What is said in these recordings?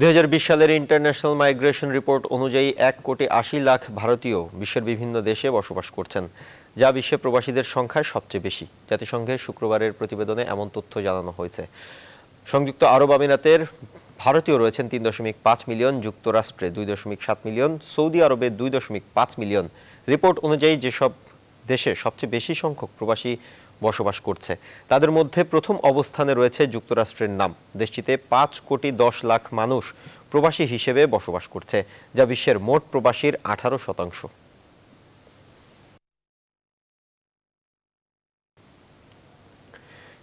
2020 সালের international migration report অনুযায়ী এক কোটি আশি লাখ ভারতীয় বিশ্বের বিভিন্ন দেশে বসবাস করছেন যা বিশ্বে প্রবাসীদের সংখ্যা সবচেয়ে বেশি জাতিসংঘের শুক্রবারের প্রতিবেদনে এমন তথ্য জানানো হয়েছে সংযুক্ত আরব আমিরাতের ভারতীয় রয়েছেন তিন দশমিক পাঁচ মিলিয়ন যুক্তরাষ্ট্রে দুই দশমিক সাত মিলিয়ন সৌদি আরবে দুই দশমিক পাঁচ মিলিয়ন রিপোর্ট অনুযায়ী যেসব দেশে সবচেয়ে বেশি সংখ্যক প্রবাসী বসবাস করছে তাদের মধ্যে প্রথম অবস্থানে রয়েছে যুক্তরাষ্ট্রের নাম দেশটিতে পাঁচ কোটি দশ লাখ মানুষ প্রবাসী হিসেবে বসবাস করছে যা বিশ্বের মোট প্রবাসীর আঠারো শতাংশ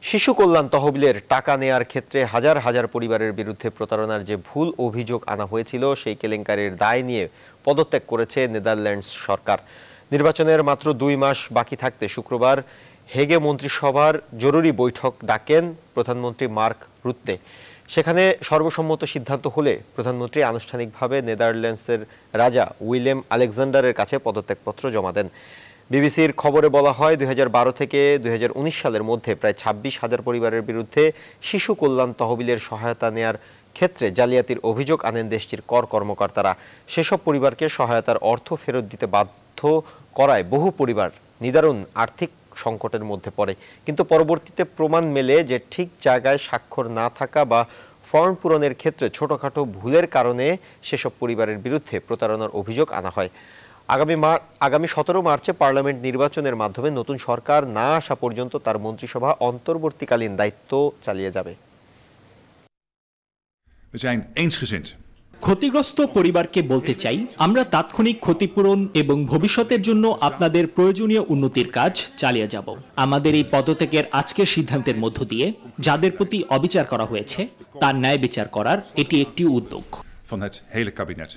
শিশু কল্যাণ তহবিলের টাকা নেয়ার ক্ষেত্রে হাজার হাজার পরিবারের বিরুদ্ধে প্রতারণার যে ভুল অভিযোগ আনা হয়েছিল সেই কেলেঙ্কারির দায় নিয়ে পদত্যাগ করেছে নেদারল্যান্ডস সরকার নির্বাচনের মাত্র দুই মাস বাকি থাকতে শুক্রবার হেগে মন্ত্রিসভার জরুরি বৈঠক ডাকেন প্রধানমন্ত্রী মার্ক রুত্তে সেখানে সর্বসম্মত সিদ্ধান্ত হলে প্রধানমন্ত্রী আনুষ্ঠানিকভাবে নেদারল্যান্ডসের রাজা উইলেম আলেকজান্ডারের কাছে পদত্যাগপত্র জমা দেন বিবিসির খবরে বলা হয় দুই থেকে দুই সালের মধ্যে প্রায় ছাব্বিশ হাজার পরিবারের বিরুদ্ধে শিশু কল্যাণ তহবিলের সহায়তা নেয়ার ক্ষেত্রে জালিয়াতির অভিযোগ আনেন দেশটির কর কর্মকর্তারা সেসব পরিবারকে সহায়তার অর্থ ফেরত দিতে বাধ্য করায় বহু পরিবার নিদারুণ আর্থিক সংকটের মধ্যে পড়ে কিন্তু পরবর্তীতে প্রমাণ মেলে যে ঠিক জায়গায় স্বাক্ষর না থাকা বা ফর্ম পূরণের ক্ষেত্রে ছোটখাটো ভুলের কারণে সেসব পরিবারের বিরুদ্ধে প্রতারণার অভিযোগ আনা হয় আগামী মার আগামী সতেরো মার্চে পার্লামেন্ট নির্বাচনের মাধ্যমে নতুন সরকার না আসা পর্যন্ত তার মন্ত্রিসভা অন্তর্বর্তীকালীন দায়িত্ব চালিয়ে যাবে We zijn eensgezind ক্ষতিগ্রস্ত পরিবারকে বলতে চাই আমরা তাৎক্ষণিক ক্ষতিপূরণ এবং ভবিষ্যতের জন্য আপনাদের প্রয়োজনীয় উন্নতির কাজ চালিয়ে যাব আমাদের এই পদত্যাগের আজকের সিদ্ধান্তের মধ্য দিয়ে যাদের প্রতি অবিচার করা হয়েছে তার ন্যায় বিচার করার এটি একটি উদ্যোগ